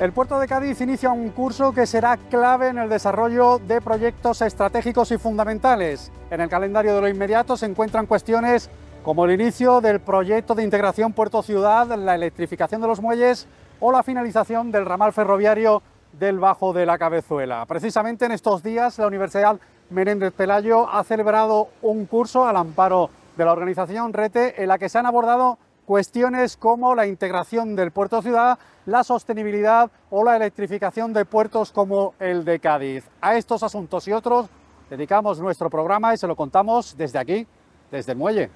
El puerto de Cádiz inicia un curso que será clave en el desarrollo de proyectos estratégicos y fundamentales. En el calendario de lo inmediato se encuentran cuestiones como el inicio del proyecto de integración puerto-ciudad, la electrificación de los muelles o la finalización del ramal ferroviario del Bajo de la Cabezuela. Precisamente en estos días la Universidad Menéndez Pelayo ha celebrado un curso al amparo de la organización RETE en la que se han abordado cuestiones como la integración del puerto ciudad, la sostenibilidad o la electrificación de puertos como el de Cádiz. A estos asuntos y otros dedicamos nuestro programa y se lo contamos desde aquí, desde el muelle.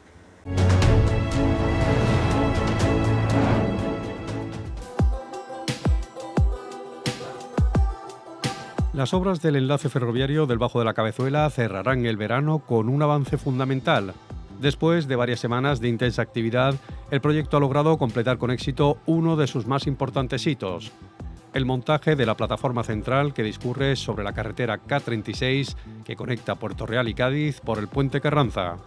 Las obras del enlace ferroviario del Bajo de la Cabezuela cerrarán el verano con un avance fundamental. Después de varias semanas de intensa actividad, el proyecto ha logrado completar con éxito uno de sus más importantes hitos, el montaje de la plataforma central que discurre sobre la carretera K36 que conecta Puerto Real y Cádiz por el puente Carranza.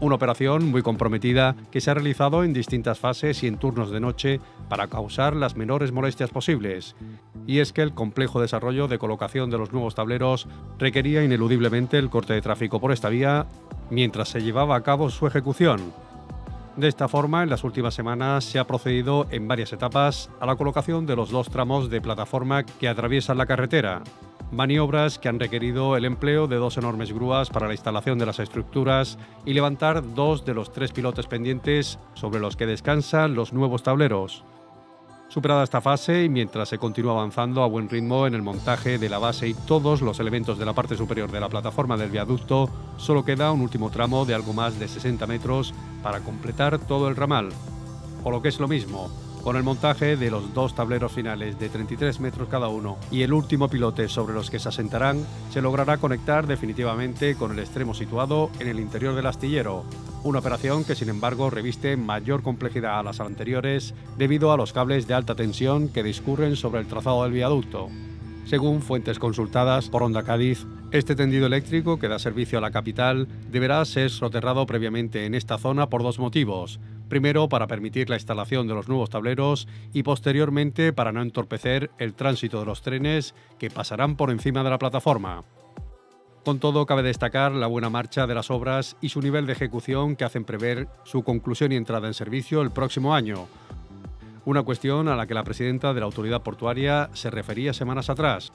Una operación muy comprometida que se ha realizado en distintas fases y en turnos de noche para causar las menores molestias posibles. Y es que el complejo desarrollo de colocación de los nuevos tableros requería ineludiblemente el corte de tráfico por esta vía mientras se llevaba a cabo su ejecución de esta forma, en las últimas semanas se ha procedido en varias etapas a la colocación de los dos tramos de plataforma que atraviesan la carretera, maniobras que han requerido el empleo de dos enormes grúas para la instalación de las estructuras y levantar dos de los tres pilotes pendientes sobre los que descansan los nuevos tableros. Superada esta fase y mientras se continúa avanzando a buen ritmo en el montaje de la base y todos los elementos de la parte superior de la plataforma del viaducto, solo queda un último tramo de algo más de 60 metros para completar todo el ramal. O lo que es lo mismo, con el montaje de los dos tableros finales de 33 metros cada uno y el último pilote sobre los que se asentarán, se logrará conectar definitivamente con el extremo situado en el interior del astillero, una operación que sin embargo reviste mayor complejidad a las anteriores debido a los cables de alta tensión que discurren sobre el trazado del viaducto. Según fuentes consultadas por Onda Cádiz, este tendido eléctrico que da servicio a la capital deberá ser soterrado previamente en esta zona por dos motivos primero para permitir la instalación de los nuevos tableros y posteriormente para no entorpecer el tránsito de los trenes que pasarán por encima de la plataforma. Con todo, cabe destacar la buena marcha de las obras y su nivel de ejecución que hacen prever su conclusión y entrada en servicio el próximo año. Una cuestión a la que la presidenta de la autoridad portuaria se refería semanas atrás.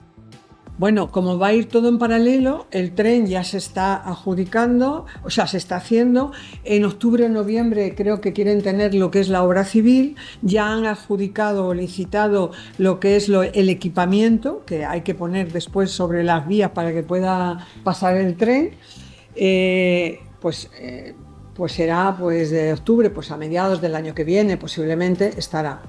Bueno, como va a ir todo en paralelo, el tren ya se está adjudicando, o sea, se está haciendo. En octubre o noviembre creo que quieren tener lo que es la obra civil. Ya han adjudicado o licitado lo que es el equipamiento que hay que poner después sobre las vías para que pueda pasar el tren. Eh, pues. Eh, pues será pues de octubre, pues a mediados del año que viene posiblemente estará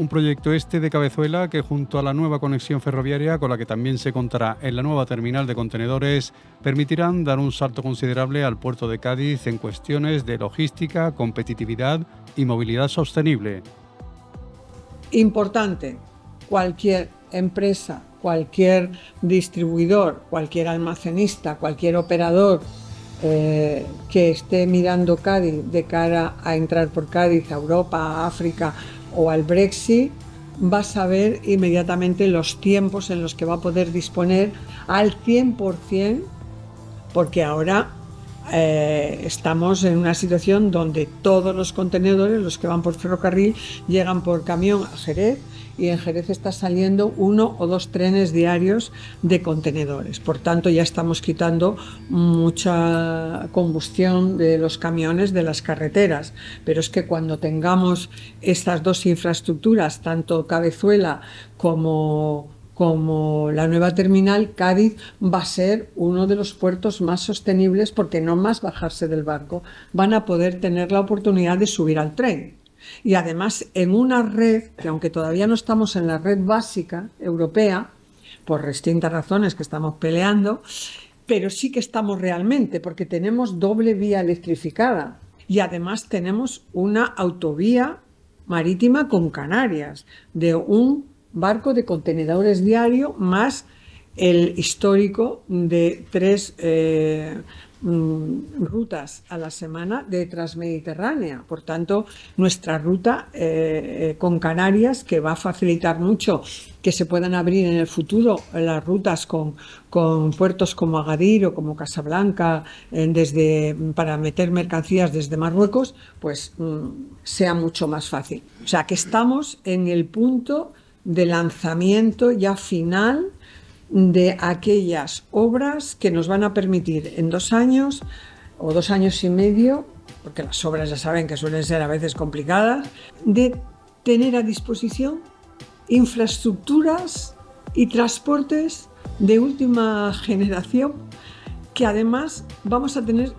un proyecto este de Cabezuela que junto a la nueva conexión ferroviaria con la que también se contará en la nueva terminal de contenedores permitirán dar un salto considerable al puerto de Cádiz en cuestiones de logística, competitividad y movilidad sostenible. Importante, cualquier empresa, cualquier distribuidor, cualquier almacenista, cualquier operador eh, que esté mirando Cádiz de cara a entrar por Cádiz a Europa, a África, o al Brexit, va a saber inmediatamente los tiempos en los que va a poder disponer al 100%, porque ahora eh, estamos en una situación donde todos los contenedores, los que van por ferrocarril, llegan por camión a Jerez y en Jerez está saliendo uno o dos trenes diarios de contenedores. Por tanto, ya estamos quitando mucha combustión de los camiones de las carreteras. Pero es que cuando tengamos estas dos infraestructuras, tanto Cabezuela como como la nueva terminal, Cádiz va a ser uno de los puertos más sostenibles porque no más bajarse del barco, van a poder tener la oportunidad de subir al tren y además en una red que aunque todavía no estamos en la red básica europea, por distintas razones que estamos peleando, pero sí que estamos realmente porque tenemos doble vía electrificada y además tenemos una autovía marítima con Canarias de un barco de contenedores diario más el histórico de tres eh, Mm, rutas a la semana de Transmediterránea. Por tanto, nuestra ruta eh, eh, con Canarias, que va a facilitar mucho que se puedan abrir en el futuro las rutas con, puertos como Agadir o como Casablanca eh, desde, para meter mercancías desde Marruecos, pues mm, sea mucho más fácil. O sea, que estamos en el punto de lanzamiento ya final de aquellas obras que nos van a permitir en dos años o dos años y medio, porque las obras ya saben que suelen ser a veces complicadas, de tener a disposición infraestructuras y transportes de última generación que además vamos a tener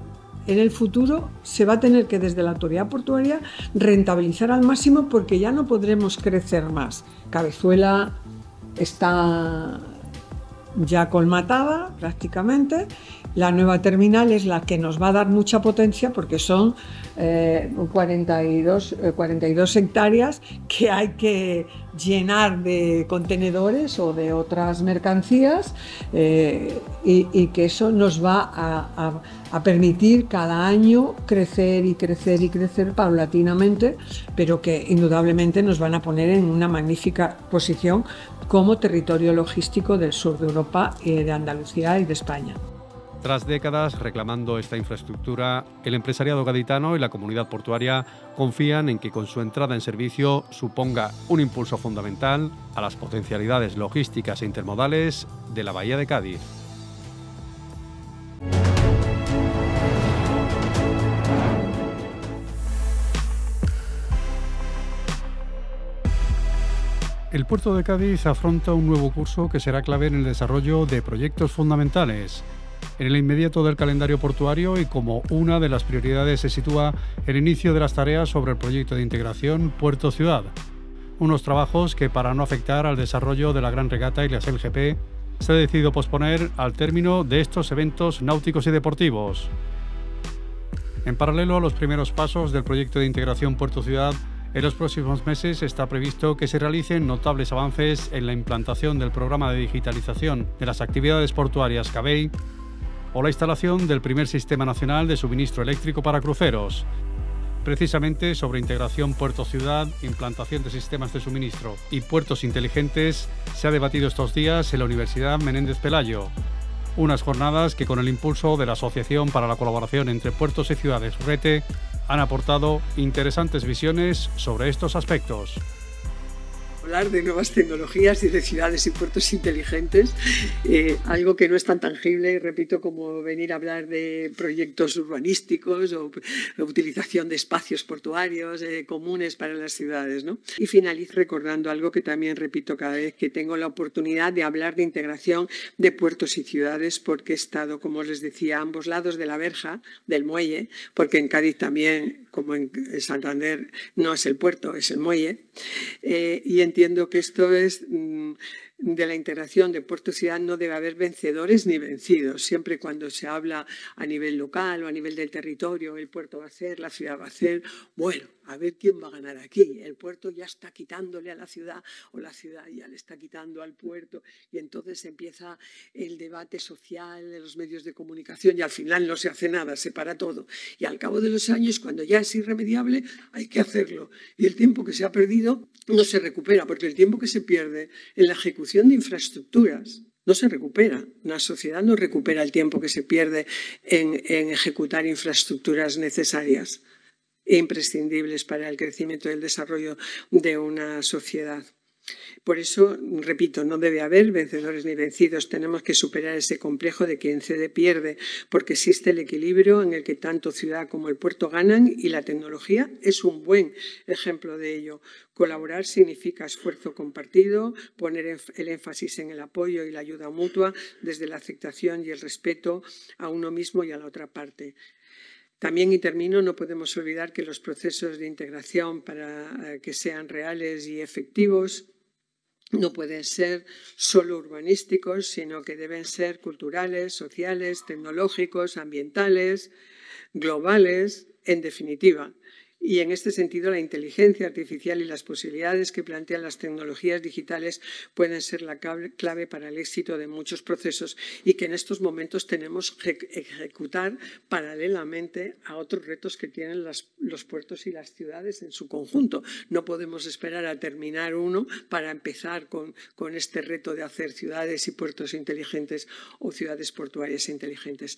en el futuro se va a tener que desde la autoridad portuaria rentabilizar al máximo porque ya no podremos crecer más. Cabezuela está ya colmatada prácticamente. La nueva terminal es la que nos va a dar mucha potencia porque son 42, eh, eh, hectáreas que hay que llenar de contenedores o de otras mercancías eh, y, que eso nos va a, permitir cada año crecer y crecer y crecer paulatinamente, pero que indudablemente nos van a poner en una magnífica posición como territorio logístico del sur de Europa, eh, de Andalucía y de España. Tras décadas reclamando esta infraestructura, el empresariado gaditano y la comunidad portuaria confían en que con su entrada en servicio suponga un impulso fundamental a las potencialidades logísticas e intermodales de la Bahía de Cádiz. El puerto de Cádiz afronta un nuevo curso que será clave en el desarrollo de proyectos fundamentales. En el inmediato del calendario portuario y como una de las prioridades se sitúa el inicio de las tareas sobre el proyecto de integración Puerto-Ciudad, unos trabajos que para no afectar al desarrollo de la Gran Regata y las LGP se ha decidido posponer al término de estos eventos náuticos y deportivos. En paralelo a los primeros pasos del proyecto de integración Puerto Ciudad, en los próximos meses está previsto que se realicen notables avances en la implantación del programa de digitalización de las actividades portuarias CABEI o la instalación del primer Sistema Nacional de Suministro Eléctrico para Cruceros, precisamente sobre integración puerto-ciudad, implantación de sistemas de suministro y puertos inteligentes, se ha debatido estos días en la Universidad Menéndez Pelayo. Unas jornadas que con el impulso de la Asociación para la Colaboración entre Puertos y Ciudades RETE han aportado interesantes visiones sobre estos aspectos de nuevas tecnologías y de ciudades y puertos inteligentes, eh, algo que no es tan tangible, repito, como venir a hablar de proyectos urbanísticos o, la utilización de espacios portuarios eh, comunes para las ciudades. ¿no? Y finalizo recordando algo que también repito cada vez que tengo la oportunidad de hablar de integración de puertos y ciudades, porque he estado, como les decía, a ambos lados de la verja, del muelle, porque en Cádiz también como en Santander no es el puerto, es el muelle. Eh, y entiendo que esto es mm, de la integración de puerto ciudad no debe haber vencedores ni vencidos. Siempre cuando se habla a nivel local o a nivel del territorio, el puerto va a ser, la ciudad va a ser, bueno, a ver quién va a ganar aquí. El puerto ya está quitándole a la ciudad o la ciudad ya le está quitando al puerto y entonces empieza el debate social de los medios de comunicación y al final no se hace nada, se para todo. Y al cabo de los años, cuando ya es irremediable, hay que hacerlo. Y el tiempo que se ha perdido no se recupera, porque el tiempo que se pierde en la ejecución de infraestructuras no se recupera. Una sociedad no recupera el tiempo que se pierde en ejecutar infraestructuras necesarias imprescindibles para el crecimiento y el desarrollo de una sociedad. Por eso, repito, no debe haber vencedores ni vencidos. Tenemos que superar ese complejo de quien cede pierde, porque existe el equilibrio en el que tanto ciudad como el puerto ganan y la tecnología es un buen ejemplo de ello. Colaborar significa esfuerzo compartido, poner el énfasis en el apoyo y la ayuda mutua desde la aceptación y el respeto a uno mismo y a la otra parte. También, y termino, no podemos olvidar que los procesos de integración para eh, que sean reales y efectivos no pueden ser solo urbanísticos, sino que deben ser culturales, sociales, tecnológicos, ambientales, globales, en definitiva, y en este sentido la inteligencia artificial y las posibilidades que plantean las tecnologías digitales pueden ser la clave para el éxito de muchos procesos y que en estos momentos tenemos que ejecutar paralelamente a otros retos que tienen los puertos y las ciudades en su conjunto. No podemos esperar a terminar uno para empezar con, con este reto de hacer ciudades y puertos inteligentes o ciudades portuarias inteligentes.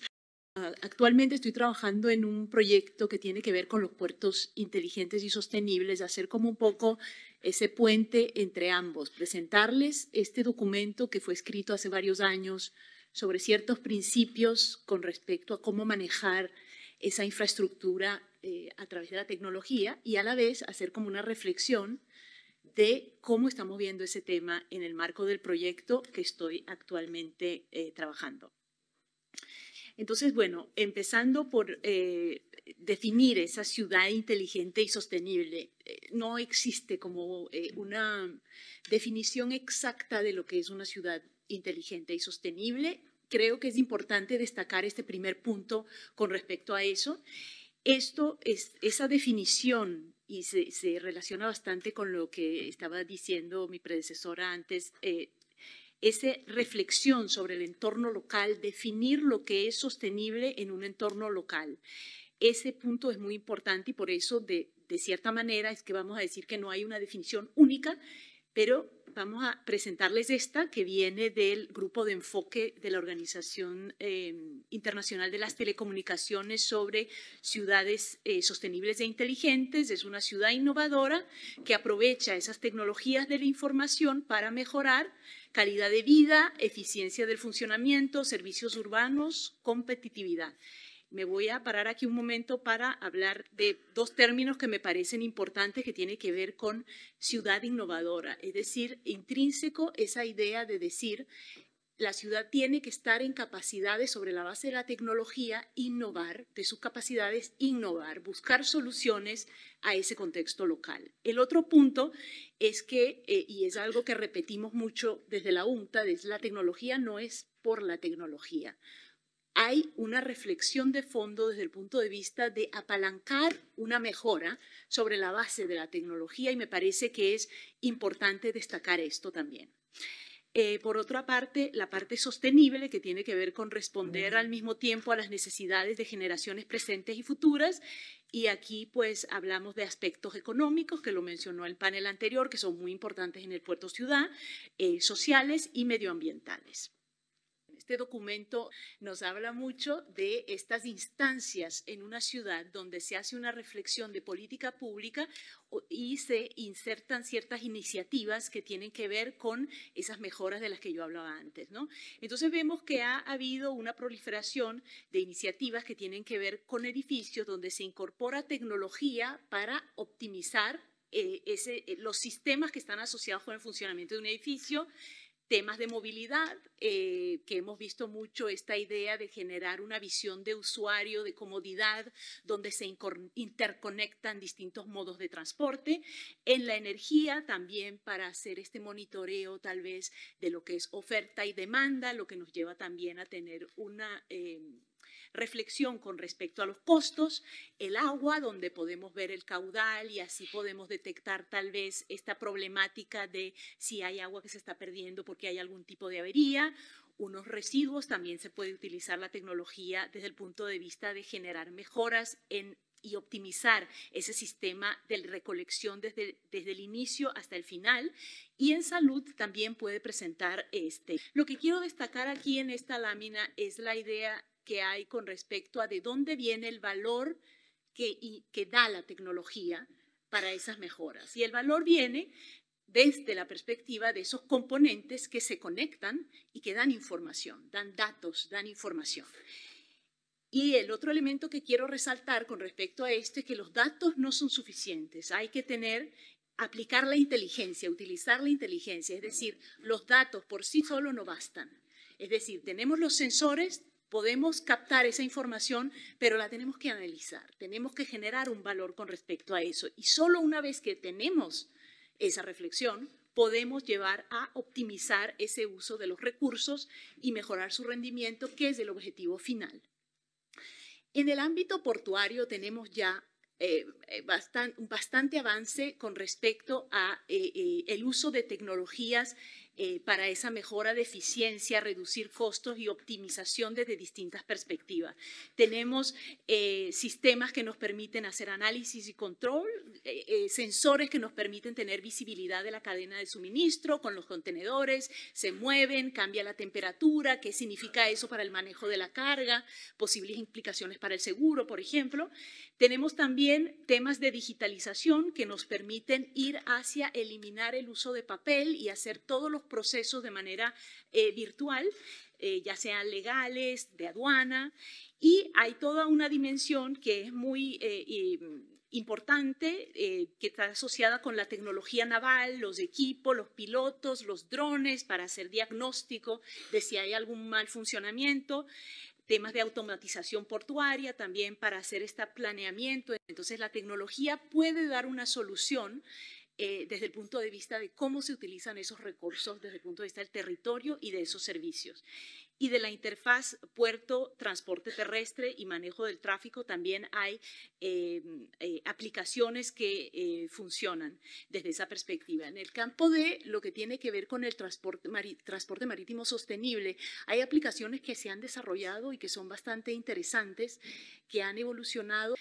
Actualmente estoy trabajando en un proyecto que tiene que ver con los puertos inteligentes y sostenibles, hacer como un poco ese puente entre ambos, presentarles este documento que fue escrito hace varios años sobre ciertos principios con respecto a cómo manejar esa infraestructura eh, a través de la tecnología y a la vez hacer como una reflexión de cómo estamos viendo ese tema en el marco del proyecto que estoy actualmente eh, trabajando. Entonces, bueno, empezando por eh, definir esa ciudad inteligente y sostenible, eh, no existe como eh, una definición exacta de lo que es una ciudad inteligente y sostenible. Creo que es importante destacar este primer punto con respecto a eso. Esto es esa definición y se, se relaciona bastante con lo que estaba diciendo mi predecesora antes esa reflexión sobre el entorno local, definir lo que es sostenible en un entorno local. Ese punto es muy importante y por eso, de, cierta manera, es que vamos a decir que no hay una definición única, pero vamos a presentarles esta que viene del grupo de enfoque de la Organización eh, Internacional de las Telecomunicaciones sobre ciudades eh, sostenibles e inteligentes. Es una ciudad innovadora que aprovecha esas tecnologías de la información para mejorar calidad de vida, eficiencia del funcionamiento, servicios urbanos, competitividad. Me voy a parar aquí un momento para hablar de dos términos que me parecen importantes que tienen que ver con ciudad innovadora, es decir, intrínseco esa idea de decir la ciudad tiene que estar en capacidades sobre la base de la tecnología, innovar, de sus capacidades, innovar, buscar soluciones a ese contexto local. El otro punto es que, eh, y es algo que repetimos mucho desde la UNTA, es la tecnología no es por la tecnología. Hay una reflexión de fondo desde el punto de vista de apalancar una mejora sobre la base de la tecnología y me parece que es importante destacar esto también. Eh, por otra parte, la parte sostenible que tiene que ver con responder al mismo tiempo a las necesidades de generaciones presentes y futuras. Y aquí pues hablamos de aspectos económicos, que lo mencionó el panel anterior, que son muy importantes en el puerto ciudad, eh, sociales y medioambientales. Este documento nos habla mucho de estas instancias en una ciudad donde se hace una reflexión de política pública y se insertan ciertas iniciativas que tienen que ver con esas mejoras de las que yo hablaba antes. Entonces vemos que ha habido una proliferación de iniciativas que tienen que ver con edificios donde se incorpora tecnología para optimizar eh, eh, los sistemas que están asociados con el funcionamiento de un edificio temas de movilidad, eh, que hemos visto mucho esta idea de generar una visión de usuario, de comodidad, donde se interconectan distintos modos de transporte. En la energía también para hacer este monitoreo tal vez de lo que es oferta y demanda, lo que nos lleva también a tener una... Em, reflexión con respecto a los costos, el agua, donde podemos ver el caudal y así podemos detectar tal vez esta problemática de si hay agua que se está perdiendo porque hay algún tipo de avería, unos residuos, también se puede utilizar la tecnología desde el punto de vista de generar mejoras en y optimizar ese sistema de recolección desde, desde el inicio hasta el final. Y en salud también puede presentar este. Lo que quiero destacar aquí en esta lámina es la idea que hay con respecto a de dónde viene el valor que, da la tecnología para esas mejoras. Y el valor viene desde la perspectiva de esos componentes que se conectan y que dan información, dan datos, dan información. Y el otro elemento que quiero resaltar con respecto a esto es que los datos no son suficientes. Hay que tener, aplicar la inteligencia, utilizar la inteligencia. Es decir, los datos por sí solo no bastan. Es decir, tenemos los sensores, podemos captar esa información, pero la tenemos que analizar, tenemos que generar un valor con respecto a eso. Y solo una vez que tenemos esa reflexión, podemos llevar a optimizar ese uso de los recursos y mejorar su rendimiento, que es el objetivo final. En el ámbito portuario tenemos ya eh, eh, bastante avance con respecto a eh, el uso de tecnologías eh, para esa mejora de eficiencia, reducir costos y optimización desde distintas perspectivas. Tenemos eh, sistemas que nos permiten hacer análisis y control, eh, sensores que nos permiten tener visibilidad de la cadena de suministro con los contenedores, se mueven, cambia la temperatura, qué significa eso para el manejo de la carga, posibles implicaciones para el seguro, por ejemplo. Tenemos también temas de digitalización que nos permiten ir hacia eliminar el uso de papel y hacer todos los procesos de manera eh, virtual, eh, ya sean legales, de aduana, y hay toda una dimensión que es muy... Eh, mm, importante que está asociada con la tecnología naval, los equipos, los pilotos, los drones para hacer diagnóstico de si hay algún mal funcionamiento, temas de automatización portuaria también para hacer este planeamiento. Entonces la tecnología puede dar una solución eh, desde el punto de vista de cómo se utilizan esos recursos desde el punto de vista del territorio y de esos servicios. Y de la interfaz puerto, transporte terrestre y manejo del tráfico también hay eh, eh, aplicaciones que funcionan desde esa perspectiva. En el campo de lo que tiene que ver con el transporte marítimo sostenible, hay aplicaciones que se han desarrollado y que son bastante interesantes, que han evolucionado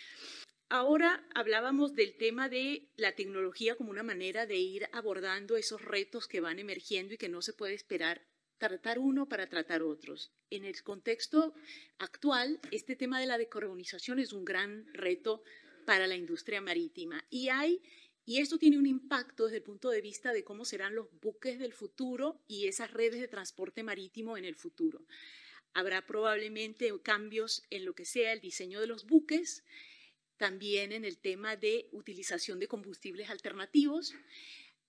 Ahora hablábamos del tema de la tecnología como una manera de ir abordando esos retos que van emergiendo y que no se puede esperar tratar uno para tratar otros. En el contexto actual, este tema de la decarbonización es un gran reto para la industria marítima y hay y esto tiene un impacto desde el punto de vista de cómo serán los buques del futuro y esas redes de transporte marítimo en el futuro. Habrá probablemente cambios en lo que sea el diseño de los buques, también en el tema de utilización de combustibles alternativos.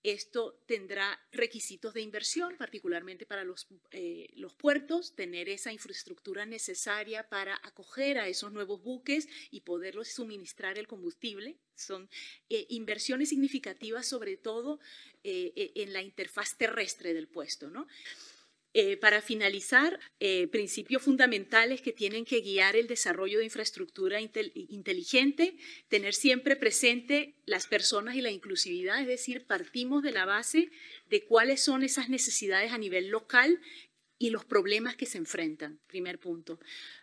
Esto tendrá requisitos de inversión, particularmente para los, eh, puertos, tener esa infraestructura necesaria para acoger a esos nuevos buques y poderlos suministrar el combustible. Son eh, inversiones significativas, sobre todo eh, e, en la interfaz terrestre del puesto. ¿no? Eh, para finalizar, eh, principios fundamentales que tienen que guiar el desarrollo de infraestructura inteligente, tener siempre presente las personas y la inclusividad, es decir, partimos de la base de cuáles son esas necesidades a nivel local y los problemas que se enfrentan, primer punto.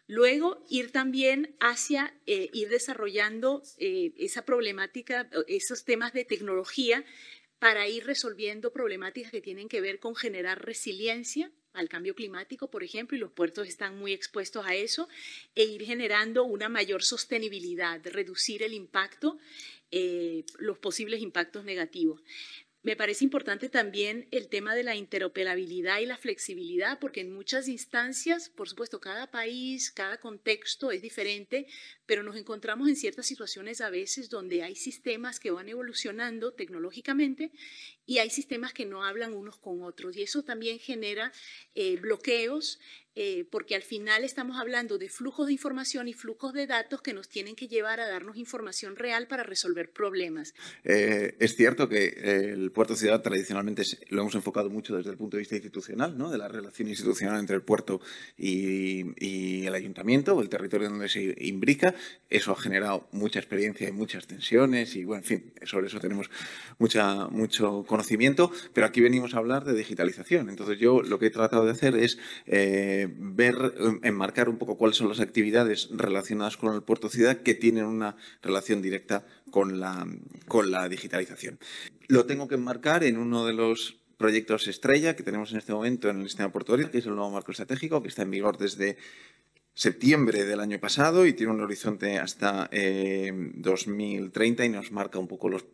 Luego, ir también hacia eh, ir desarrollando esa problemática, esos temas de tecnología para ir resolviendo problemáticas que tienen que ver con generar resiliencia al cambio climático, por ejemplo, y los puertos están muy expuestos a eso, e ir generando una mayor sostenibilidad, reducir el impacto, eh, los posibles impactos negativos. Me parece importante también el tema de la interoperabilidad y la flexibilidad, porque en muchas instancias, por supuesto, cada país, cada contexto es diferente, pero nos encontramos en ciertas situaciones a veces donde hay sistemas que van evolucionando tecnológicamente y hay sistemas que no hablan unos con otros. Y eso también genera eh, bloqueos eh, porque al final estamos hablando de flujos de información y flujos de datos que nos tienen que llevar a darnos información real para resolver problemas. Eh, es cierto que el puerto ciudad tradicionalmente lo hemos enfocado mucho desde el punto de vista institucional, ¿no? de la relación institucional entre el puerto y, y el ayuntamiento o el territorio donde se imbrica. Eso ha generado mucha experiencia y muchas tensiones y, bueno, en fin, sobre eso tenemos mucha, mucho conocimiento conocimiento, pero aquí venimos a hablar de digitalización. Entonces yo lo que he tratado de hacer es eh, ver, eh, enmarcar un poco cuáles son las actividades relacionadas con el puerto ciudad que tienen una relación directa con la, con la digitalización. Lo tengo que enmarcar en uno de los proyectos estrella que tenemos en este momento en el sistema portuario, que es el nuevo marco estratégico, que está en vigor desde septiembre del año pasado y tiene un horizonte hasta 2030 eh, y nos marca un poco los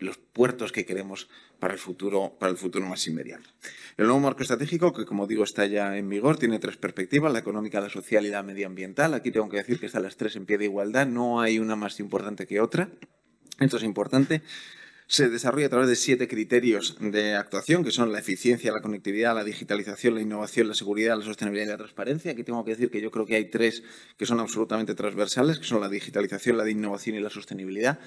los puertos que queremos para el futuro, para el futuro más inmediato. El nuevo marco estratégico, que como digo está ya en vigor, tiene tres perspectivas, la económica, la social y la medioambiental. Aquí tengo que decir que están las tres en pie de igualdad, no hay una más importante que otra. Esto es importante se desarrolla a través de siete criterios de actuación, que son la eficiencia, la conectividad, la digitalización, la innovación, la seguridad, la sostenibilidad y la transparencia. Aquí tengo que decir que yo creo que hay tres que son absolutamente transversales, que son la digitalización, la innovación y la sostenibilidad.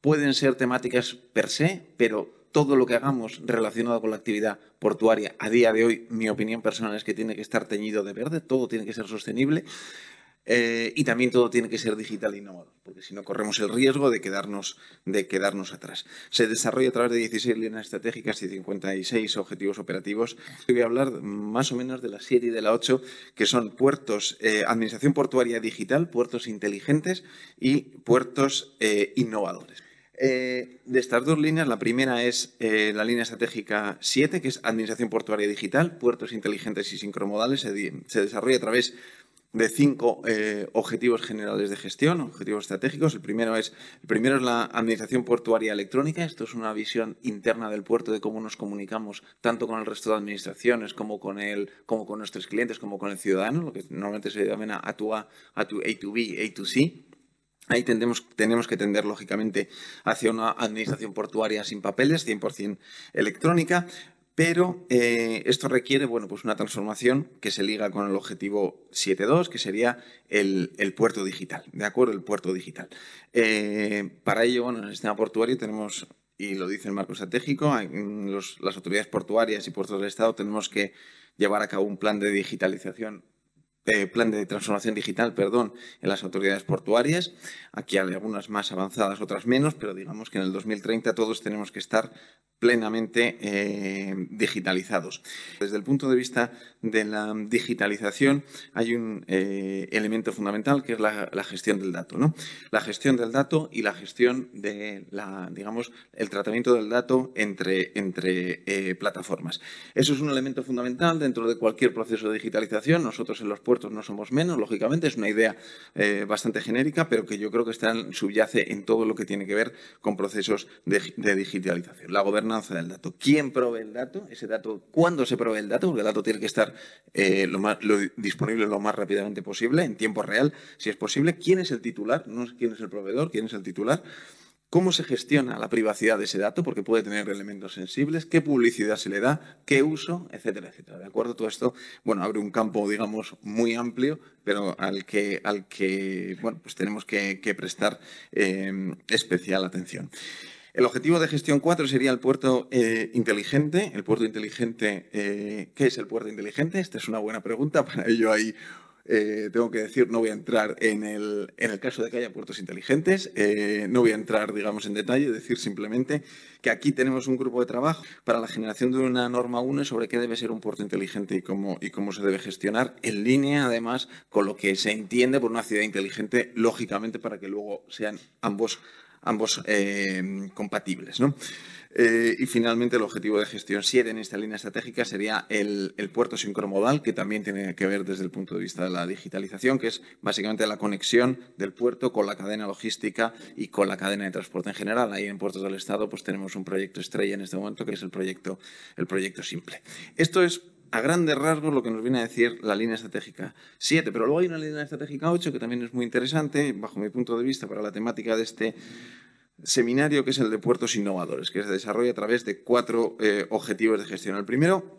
Pueden ser temáticas per se, pero todo lo que hagamos relacionado con la actividad portuaria a día de hoy, mi opinión personal es que tiene que estar teñido de verde, todo tiene que ser sostenible. Eh, y también todo tiene que ser digital e innovador, porque si no corremos el riesgo de quedarnos, de quedarnos atrás. Se desarrolla a través de 16 líneas estratégicas y 56 objetivos operativos. voy a hablar más o menos de la 7 y de la 8, que son puertos, eh, administración portuaria digital, puertos inteligentes y puertos eh, innovadores. de estas dos líneas, la primera es la línea estratégica 7, que es Administración Portuaria Digital, Puertos Inteligentes y Sincromodales. se desarrolla a través de cinco eh, objetivos generales de gestión, objetivos estratégicos. El primero, es, el primero es la administración portuaria electrónica. Esto es una visión interna del puerto de cómo nos comunicamos tanto con el resto de administraciones como con, el, como con nuestros clientes, como con el ciudadano, lo que normalmente se denomina A2A, A2B, A2C. Ahí tendemos, tenemos que tender, lógicamente, hacia una administración portuaria sin papeles, 100% electrónica. Pero eh, esto requiere pues una transformación que se liga con el objetivo 7.2, que sería el, puerto digital. ¿De acuerdo? El puerto digital. Eh, para ello, en el sistema portuario tenemos, y lo dice el marco estratégico, mm, las autoridades portuarias y puertos del Estado tenemos que llevar a cabo un plan de digitalización eh, plan de transformación digital, perdón, en las autoridades portuarias. Aquí hay algunas más avanzadas, otras menos, pero digamos que en el 2030 todos tenemos que estar plenamente eh, digitalizados. Desde el punto de vista de la digitalización hay un eh, elemento fundamental que es la, gestión del dato. ¿no? La gestión del dato y la gestión de la, digamos, el tratamiento del dato entre, entre plataformas. Eso es un elemento fundamental dentro de cualquier proceso de digitalización. Nosotros en los no somos menos, lógicamente, es una idea eh, bastante genérica, pero que yo creo que está en, subyace en todo lo que tiene que ver con procesos de, digitalización. La gobernanza del dato. ¿Quién provee el dato? Ese dato, ¿cuándo se provee el dato? Porque el dato tiene que estar eh, lo, más, disponible lo más rápidamente posible, en tiempo real, si es posible. ¿Quién es el titular? No es quién es el proveedor, quién es el titular cómo se gestiona la privacidad de ese dato, porque puede tener elementos sensibles, qué publicidad se le da, qué uso, etcétera, etcétera. ¿De acuerdo? Todo esto, bueno, abre un campo, digamos, muy amplio, pero al que, al que bueno, pues tenemos que, prestar eh, especial atención. El objetivo de gestión 4 sería el puerto eh, inteligente. El puerto inteligente, eh, ¿qué es el puerto inteligente? Esta es una buena pregunta, para ello hay eh, tengo que decir, no voy a entrar en el, caso de que haya puertos inteligentes, eh, no voy a entrar, digamos, en detalle, decir simplemente que aquí tenemos un grupo de trabajo para la generación de una norma UNE sobre qué debe ser un puerto inteligente y cómo, y cómo se debe gestionar, en línea, además, con lo que se entiende por una ciudad inteligente, lógicamente, para que luego sean ambos ambos eh, compatibles. ¿no? Eh, y finalmente, el objetivo de gestión 7 en esta línea estratégica sería el, puerto sincromodal, que también tiene que ver desde el punto de vista de la digitalización, que es básicamente la conexión del puerto con la cadena logística y con la cadena de transporte en general. Ahí en Puertos del Estado pues, tenemos un proyecto estrella en este momento, que es el proyecto, el proyecto simple. Esto es a grandes rasgos lo que nos viene a decir la línea estratégica 7, pero luego hay una línea estratégica 8 que también es muy interesante, bajo mi punto de vista, para la temática de este seminario que es el de puertos innovadores, que se desarrolla a través de cuatro eh, objetivos de gestión. El primero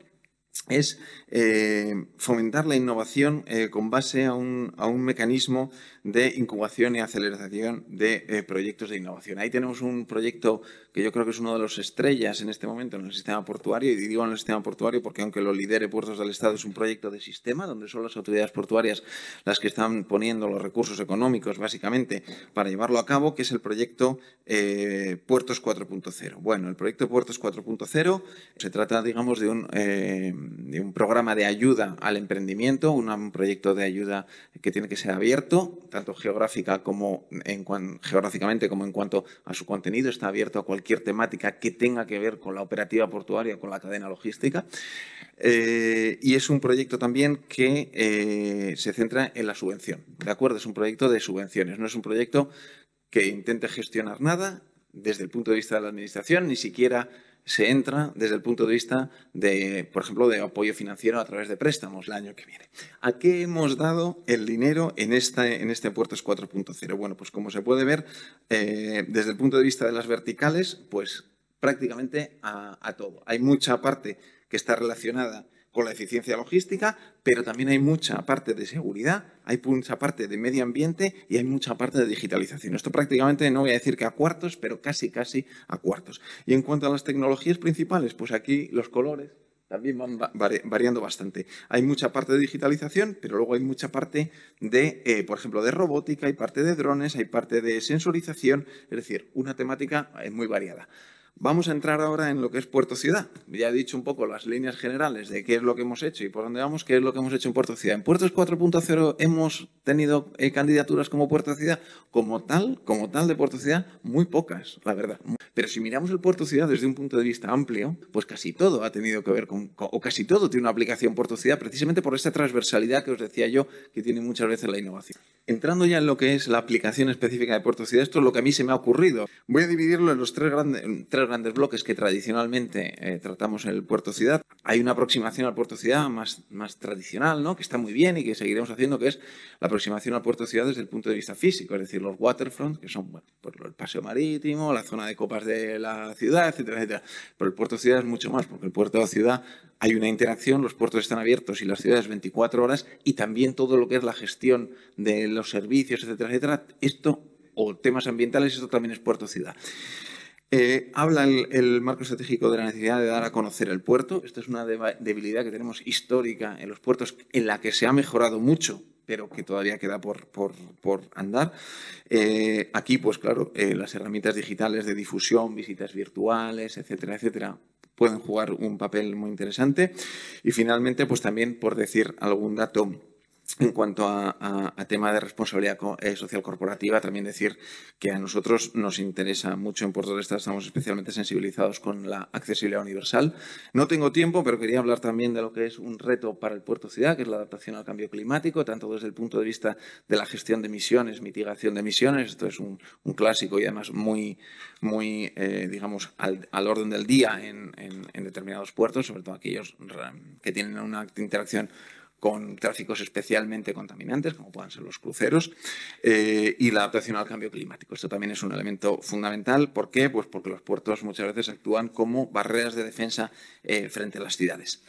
es eh, fomentar la innovación eh, con base a un, a un, mecanismo de incubación y aceleración de proyectos de innovación. Ahí tenemos un proyecto que yo creo que es uno de los estrellas en este momento en el sistema portuario, y digo en el sistema portuario porque aunque lo lidere Puertos del Estado es un proyecto de sistema donde son las autoridades portuarias las que están poniendo los recursos económicos básicamente para llevarlo a cabo, que es el proyecto eh, Puertos 4.0. Bueno, el proyecto Puertos 4.0 se trata, digamos, de un, eh, de un programa de ayuda al emprendimiento, un proyecto de ayuda que tiene que ser abierto, tanto geográfica como en, geográficamente como en cuanto a su contenido, está abierto a cualquier temática que tenga que ver con la operativa portuaria, con la cadena logística. Eh, y es un proyecto también que eh, se centra en la subvención. ¿De acuerdo? Es un proyecto de subvenciones, no es un proyecto que intente gestionar nada desde el punto de vista de la Administración, ni siquiera se entra desde el punto de vista de, por ejemplo, de apoyo financiero a través de préstamos el año que viene. ¿A qué hemos dado el dinero en, esta, en este Puertos 4.0? Bueno, pues como se puede ver, eh, desde el punto de vista de las verticales, pues prácticamente a, a todo. Hay mucha parte que está relacionada con la eficiencia logística, pero también hay mucha parte de seguridad, hay mucha parte de medio ambiente y hay mucha parte de digitalización. Esto prácticamente no voy a decir que a cuartos, pero casi, casi a cuartos. Y en cuanto a las tecnologías principales, pues aquí los colores, también van variando bastante. Hay mucha parte de digitalización, pero luego hay mucha parte de, eh, por ejemplo, de robótica, hay parte de drones, hay parte de sensorización, es decir, una temática eh, muy variada. Vamos a entrar ahora en lo que es Puerto Ciudad. Ya he dicho un poco las líneas generales de qué es lo que hemos hecho y por dónde vamos, qué es lo que hemos hecho en Puerto Ciudad. En Puertos 4.0 hemos tenido eh, candidaturas como Puerto Ciudad, como tal, como tal de Puerto Ciudad, muy pocas, la verdad. Pero si miramos el Puerto Ciudad desde un punto de vista amplio, pues casi todo ha tenido que ver con, o casi todo tiene una aplicación Puerto Ciudad, precisamente por esta transversalidad que os decía yo que tiene muchas veces la innovación. Entrando ya en lo que es la aplicación específica de Puerto Ciudad, esto es lo que a mí se me ha ocurrido. Voy a dividirlo en los tres grandes grandes bloques que tradicionalmente eh, tratamos en el puerto ciudad. Hay una aproximación al puerto ciudad más, más tradicional, ¿no? que está muy bien y que seguiremos haciendo, que es la aproximación al puerto ciudad desde el punto de vista físico, es decir, los waterfront, que son bueno, por el paseo marítimo, la zona de copas de la ciudad, etcétera, etcétera. Pero el puerto ciudad es mucho más, porque el puerto ciudad hay una interacción, los puertos están abiertos y las ciudades 24 horas, y también todo lo que es la gestión de los servicios, etcétera, etcétera. Esto o temas ambientales, esto también es puerto ciudad. Eh, habla el, marco estratégico de la necesidad de dar a conocer el puerto. Esto es una debilidad que tenemos histórica en los puertos, en la que se ha mejorado mucho, pero que todavía queda por, por, andar. Eh, aquí, pues claro, eh, las herramientas digitales de difusión, visitas virtuales, etcétera, etcétera, pueden jugar un papel muy interesante. Y finalmente, pues también por decir algún dato en cuanto a, tema de responsabilidad eh, social corporativa, también decir que a nosotros nos interesa mucho en Puerto de este, estamos especialmente sensibilizados con la accesibilidad universal. No tengo tiempo, pero quería hablar también de lo que es un reto para el puerto ciudad, que es la adaptación al cambio climático, tanto desde el punto de vista de la gestión de emisiones, mitigación de emisiones, esto es un, clásico y además muy, muy eh, digamos, al, orden del día en, en determinados puertos, sobre todo aquellos que tienen una interacción con tráficos especialmente contaminantes, como puedan ser los cruceros, eh, y la adaptación al cambio climático. Esto también es un elemento fundamental. ¿Por qué? Pues porque los puertos muchas veces actúan como barreras de defensa eh, frente a las ciudades.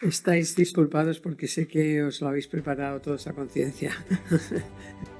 Estáis disculpados porque sé que os lo habéis preparado todos a conciencia.